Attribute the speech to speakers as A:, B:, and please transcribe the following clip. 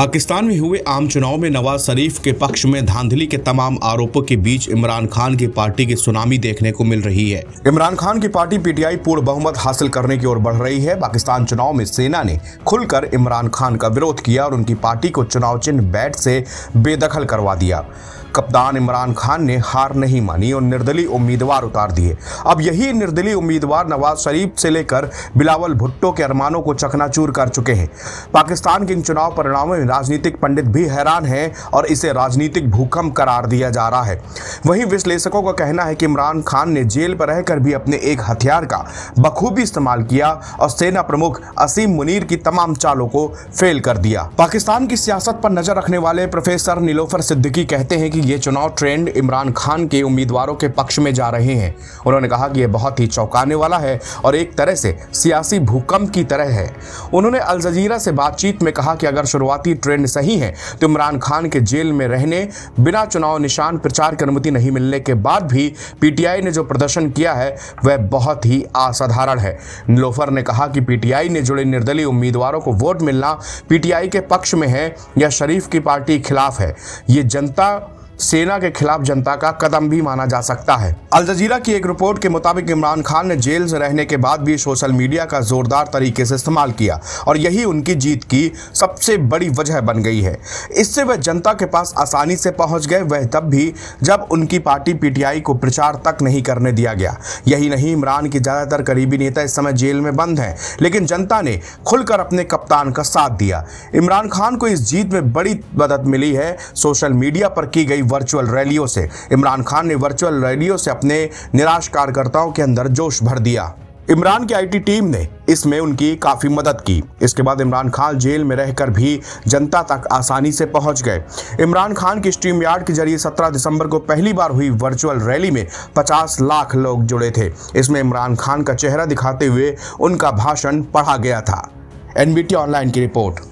A: पाकिस्तान में हुए आम चुनाव में नवाज शरीफ के पक्ष में धांधली के तमाम आरोपों के बीच इमरान खान की पार्टी की सुनामी देखने को मिल रही है इमरान खान की पार्टी पीटीआई पूर्ण बहुमत हासिल करने की ओर बढ़ रही है पाकिस्तान चुनाव में सेना ने खुलकर इमरान खान का विरोध किया और उनकी पार्टी को चुनाव चिन्ह बैट से बेदखल करवा दिया कप्तान इमरान खान ने हार नहीं मानी और निर्दलीय उम्मीदवार उतार दिए अब यही निर्दलीय उम्मीदवार नवाज शरीफ से लेकर बिलावल भुट्टो के अरमानों को चकनाचूर कर चुके हैं पाकिस्तान के इन चुनाव परिणामों में राजनीतिक पंडित भी हैरान हैं और इसे राजनीतिक भूकंप करार दिया जा रहा है वहीं विश्लेषकों का कहना है कि इमरान खान ने जेल पर रहकर भी अपने एक हथियार का बखूबी इस्तेमाल किया और सेना प्रमुख असीम मुनीर की तमाम चालों को फेल कर दिया पाकिस्तान की सियासत पर नजर रखने वाले प्रोफेसर नीलोफर सिद्दीकी कहते हैं कि ये चुनाव ट्रेंड इमरान खान के उम्मीदवारों के पक्ष में जा रहे हैं उन्होंने कहा कि यह बहुत ही चौंकाने वाला है और एक तरह से सियासी भूकंप की तरह है उन्होंने अल जजीरा से बातचीत में कहा कि अगर शुरुआती की ट्रेंड सही है तो इमरान खान के जेल में रहने बिना चुनाव निशान प्रचार की अनुमति नहीं मिलने के बाद भी पीटीआई ने जो प्रदर्शन किया है वह बहुत ही असाधारण है लोफर ने कहा कि पीटीआई ने जुड़े निर्दलीय उम्मीदवारों को वोट मिलना पीटीआई के पक्ष में है या शरीफ की पार्टी खिलाफ है ये जनता सेना के खिलाफ जनता का कदम भी माना जा सकता है अल जजीरा की एक रिपोर्ट के मुताबिक इमरान खान ने जेल से रहने के बाद भी सोशल मीडिया का जोरदार तरीके से इस्तेमाल किया और यही उनकी जीत की सबसे बड़ी वजह बन गई है इससे वह जनता के पास आसानी से पहुंच गए वह तब भी जब उनकी पार्टी पीटीआई को प्रचार तक नहीं करने दिया गया यही नहीं इमरान की ज़्यादातर करीबी नेता इस समय जेल में बंद है लेकिन जनता ने खुलकर अपने कप्तान का साथ दिया इमरान खान को इस जीत में बड़ी मदद मिली है सोशल मीडिया पर की गई वर्चुअल रैलियों से इमरान खान ने वर्चुअल रैलियों से अपने निराश कार्यकर्ताओं के अंदर जोश भर दिया इमरान की आईटी टीम ने इसमें उनकी काफ़ी मदद की इसके बाद इमरान खान जेल में रहकर भी जनता तक आसानी से पहुंच गए इमरान खान की स्ट्रीम यार्ड के जरिए 17 दिसंबर को पहली बार हुई वर्चुअल रैली में 50 लाख लोग जुड़े थे इसमें इमरान खान का चेहरा दिखाते हुए उनका भाषण पढ़ा गया था एनबीटी ऑनलाइन की रिपोर्ट